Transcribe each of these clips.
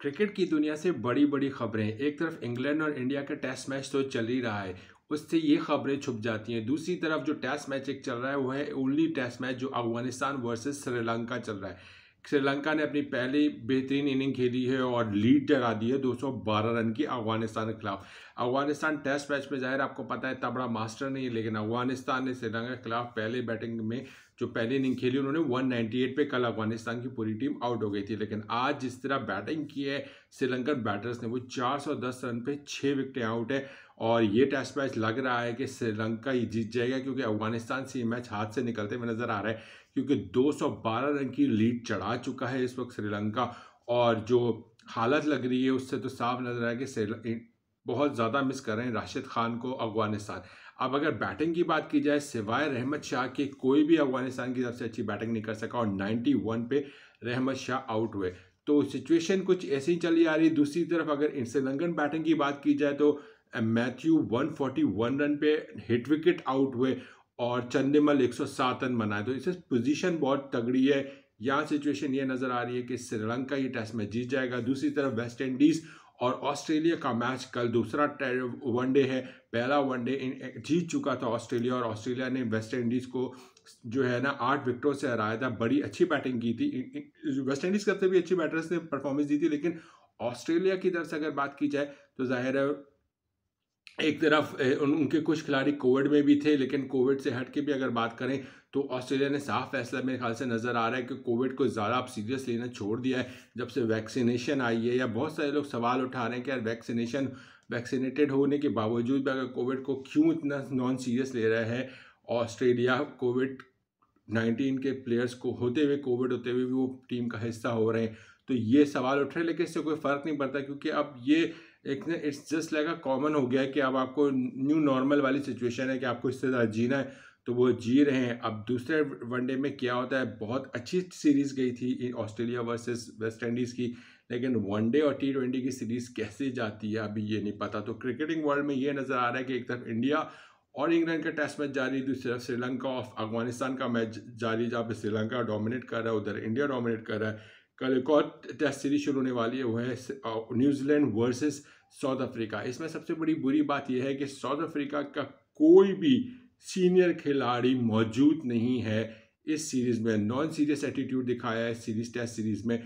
cricket की दुनिया से बड़ी बड़ी खबरें एक तरफ इंग्लैंड और इंडिया का टेस्ट मैच तो चल ही रहा है उससे ये खबरें छुप जाती हैं दूसरी तरफ जो टेस्ट मैच एक चल रहा है वो है ओनली टेस्ट मैच जो अफगानिस्तान वर्सेस श्रीलंका चल रहा है श्रीलंका ने अपनी पहली बेहतरीन इनिंग खेली है और लीड जगा दी है 212 रन की अफगानिस्तान के खिलाफ अफगानिस्तान टेस्ट मैच में जाहिर आपको पता है इतना बड़ा मास्टर नहीं है लेकिन अफगानिस्तान ने श्रीलंका के खिलाफ पहले बैटिंग में जो पहले इनिंग खेली उन्होंने 198 पे कल अफगानिस्तान की पूरी टीम आउट हो गई थी लेकिन आज जिस तरह बैटिंग की है श्रीलंकन बैटर्स ने वो 410 रन पे छः विकटें आउट है और ये टेस्ट मैच लग रहा है कि श्रीलंका ही जीत जाएगा क्योंकि अफगानिस्तान से ये मैच हाथ से निकलते हुए नज़र आ रहा है क्योंकि 212 रन की लीड चढ़ा चुका है इस वक्त श्रीलंका और जो हालत लग रही है उससे तो साफ नज़र आया कि बहुत ज़्यादा मिस कर रहे हैं राशिद खान को अफगानिस्तान अब अगर बैटिंग की बात की जाए सिवाय रहमत शाह के कोई भी अफगानिस्तान की सबसे अच्छी बैटिंग नहीं कर सका और 91 पे रहमत शाह आउट हुए तो सिचुएशन कुछ ऐसी चली आ रही दूसरी तरफ अगर श्रीलंकन बैटिंग की बात की जाए तो मैथ्यू 141 रन पे हिट विकेट आउट हुए और चंदेमल 107 रन बनाए तो इससे पोजीशन बहुत तगड़ी है यहाँ सिचुएशन ये नज़र आ रही है कि श्रीलंका ये टेस्ट में जीत जाएगा दूसरी तरफ वेस्ट इंडीज़ और ऑस्ट्रेलिया का मैच कल दूसरा वनडे है पहला वनडे जीत चुका था ऑस्ट्रेलिया और ऑस्ट्रेलिया ने वेस्ट इंडीज़ को जो है ना आठ विकेटों से हराया था बड़ी अच्छी बैटिंग की थी वेस्ट इंडीज़ की तरफ से भी अच्छी बैटर्स ने परफॉर्मेंस दी थी लेकिन ऑस्ट्रेलिया की तरफ से अगर बात की जाए तो जाहिर है एक तरफ उनके कुछ खिलाड़ी कोविड में भी थे लेकिन कोविड से हट के भी अगर बात करें तो ऑस्ट्रेलिया ने साफ फैसला मेरे ख्याल से नज़र आ रहा है कि कोविड को ज़्यादा आप सीरियस लेना छोड़ दिया है जब से वैक्सीनेशन आई है या बहुत सारे लोग सवाल उठा रहे हैं कि यार वैक्सीनेशन वैक्सीनेटेड होने के बावजूद भी अगर कोविड को क्यों इतना नॉन सीरियस ले रहा है ऑस्ट्रेलिया कोविड नाइन्टीन के प्लेयर्स को होते हुए कोविड होते हुए भी वो टीम का हिस्सा हो रहे हैं तो ये सवाल उठ रहे हैं लेकिन इससे कोई फ़र्क नहीं पड़ता क्योंकि अब ये एक it's just like a common हो गया है कि अब आपको न्यू नॉर्मल वाली सिचुएशन है कि आपको इससे ज़्यादा जीना है तो वो जी रहे हैं अब दूसरे वनडे में क्या होता है बहुत अच्छी सीरीज़ गई थी ऑस्ट्रेलिया वर्सेस वेस्ट इंडीज़ की लेकिन वनडे और टी ट्वेंटी की सीरीज़ कैसे जाती है अभी ये नहीं पता तो क्रिकेटिंग वर्ल्ड में ये नज़र आ रहा है कि एक तरफ इंडिया और इंग्लैंड का टेस्ट मैच जारी दूसरी तरफ श्रीलंका और अफगानिस्तान का मैच जारी जहाँ पर श्रीलंका डोमिनेट कर रहा है उधर इंडिया डोमिनेट कर रहा है कल एक और टेस्ट सीरीज शुरू होने वाली है वो है न्यूजीलैंड वर्सेस साउथ अफ्रीका इसमें सबसे बड़ी बुरी बात यह है कि साउथ अफ्रीका का कोई भी सीनियर खिलाड़ी मौजूद नहीं है इस सीरीज़ में नॉन सीरियस एटीट्यूड दिखाया है सीरीज टेस्ट सीरीज़ में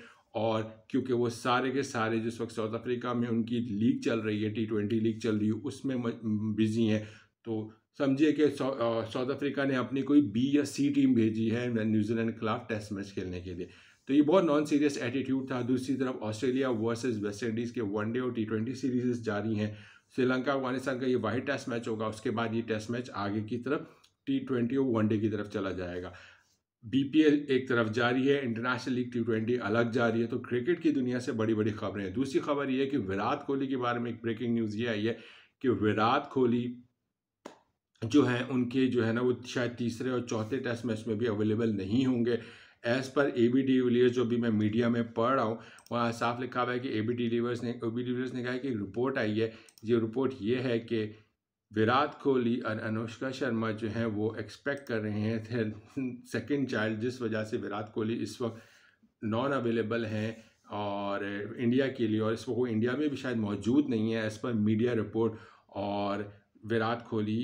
और क्योंकि वो सारे के सारे जिस वक्त साउथ अफ्रीका में उनकी लीग चल रही है टी ट्वेंटी लीग चल रही है उसमें बिजी हैं तो समझिए कि साउथ अफ्रीका ने अपनी कोई बी या सी टीम भेजी है न्यूजीलैंड के खिलाफ टेस्ट मैच खेलने के लिए तो ये बहुत नॉन सीरियस एटीट्यूड था दूसरी तरफ ऑस्ट्रेलिया वर्सेस वेस्ट इंडीज़ के वनडे और टी ट्वेंटी सीरीज जारी हैं श्रीलंका अफगानिस्तान का ये वही टेस्ट मैच होगा उसके बाद ये टेस्ट मैच आगे की तरफ टी ट्वेंटी और वनडे की तरफ चला जाएगा बी एक तरफ जारी है इंटरनेशनल लीग टी ट्वेंटी अलग जारी है तो क्रिकेट की दुनिया से बड़ी बड़ी खबरें हैं दूसरी खबर ये है कि विराट कोहली के बारे में एक ब्रेकिंग न्यूज़ ये आई है कि विराट कोहली जो है उनके जो है ना वो शायद तीसरे और चौथे टेस्ट मैच में भी अवेलेबल नहीं होंगे as per A B Villiers जो भी मैं मीडिया में पढ़ रहा हूँ वहाँ साफ लिखा हुआ है कि ए बी डिविलियर्स ने ए बी डिविलियर्स ने कहा है कि रिपोर्ट आई है ये रिपोर्ट ये है कि विराट कोहली और अनुष्का शर्मा जो हैं वो एक्सपेक्ट कर रहे हैं सेकेंड चाइल्ड जिस वजह से विराट कोहली इस वक्त नॉन अवेलेबल हैं और इंडिया के लिए और इस वक्त वो इंडिया में भी शायद मौजूद नहीं है एज़ पर मीडिया रिपोर्ट और विराट कोहली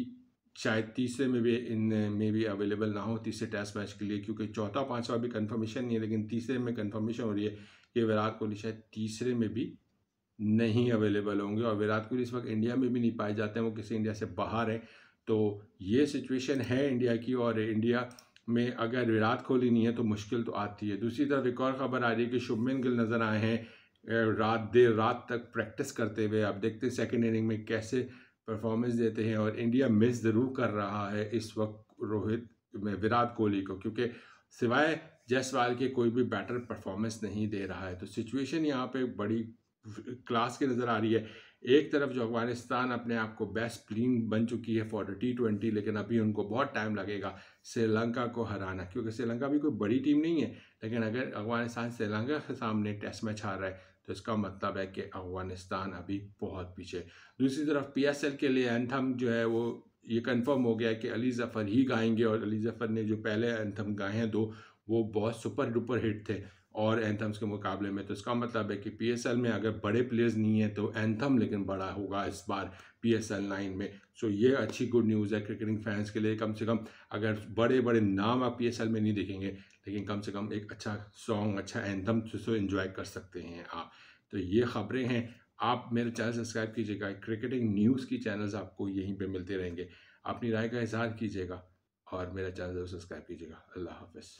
शायद तीसरे में भी इन में भी अवेलेबल ना हो तीसरे टेस्ट मैच के लिए क्योंकि चौथा पांचवा भी कंफर्मेशन नहीं है लेकिन तीसरे में कंफर्मेशन हो रही है कि विराट कोहली शायद तीसरे में भी नहीं अवेलेबल होंगे और विराट कोहली इस वक्त इंडिया में भी नहीं पाए जाते हैं वो किसी इंडिया से बाहर हैं तो ये सिचुएशन है इंडिया की और इंडिया में अगर विराट कोहली नहीं है तो मुश्किल तो आती है दूसरी तरफ एक और खबर आ रही है कि शुभमिन गिल नज़र आए हैं रात देर रात तक प्रैक्टिस करते हुए अब देखते हैं सेकेंड इनिंग में कैसे परफॉर्मेंस देते हैं और इंडिया मिस ज़रूर कर रहा है इस वक्त रोहित में विराट कोहली को क्योंकि सिवाय जायसवाल के कोई भी बैटर परफॉर्मेंस नहीं दे रहा है तो सिचुएशन यहाँ पे बड़ी क्लास की नज़र आ रही है एक तरफ जो अफगानिस्तान अपने आप को बेस्ट टीम बन चुकी है फॉर टी ट्वेंटी लेकिन अभी उनको बहुत टाइम लगेगा श्रीलंका को हराना क्योंकि श्रीलंका भी कोई बड़ी टीम नहीं है लेकिन अगर अफगानिस्तान श्रीलंका के सामने टेस्ट मैच हार रहा है तो इसका मतलब है कि अफगानिस्तान अभी बहुत पीछे दूसरी तरफ पी के लिए एंथम जो है वो ये कन्फर्म हो गया है कि अली जफ़र ही गाएंगे और अली जफ़र ने जो पहले एंथम गाए हैं दो वो बहुत सुपर डुपर हिट थे और एंथम्स के मुकाबले में तो इसका मतलब है कि पी में अगर बड़े प्लेयर्स नहीं हैं तो एंथम लेकिन बड़ा होगा इस बार पी एस एल नाइन में सो so, ये अच्छी गुड न्यूज़ है क्रिकेटिंग फैंस के लिए कम से कम अगर बड़े बड़े नाम आप पी एस एल में नहीं देखेंगे लेकिन कम से कम एक अच्छा सॉन्ग अच्छा एंथम सो इन्जॉय कर सकते हैं आप तो ये खबरें हैं आप मेरे चैनल सब्सक्राइब कीजिएगा क्रिकेटिंग न्यूज़ की चैनल्स आपको यहीं पर मिलते रहेंगे अपनी राय का इजहार कीजिएगा और मेरा चैनल सब्सक्राइब कीजिएगा अल्लाह हाफिज़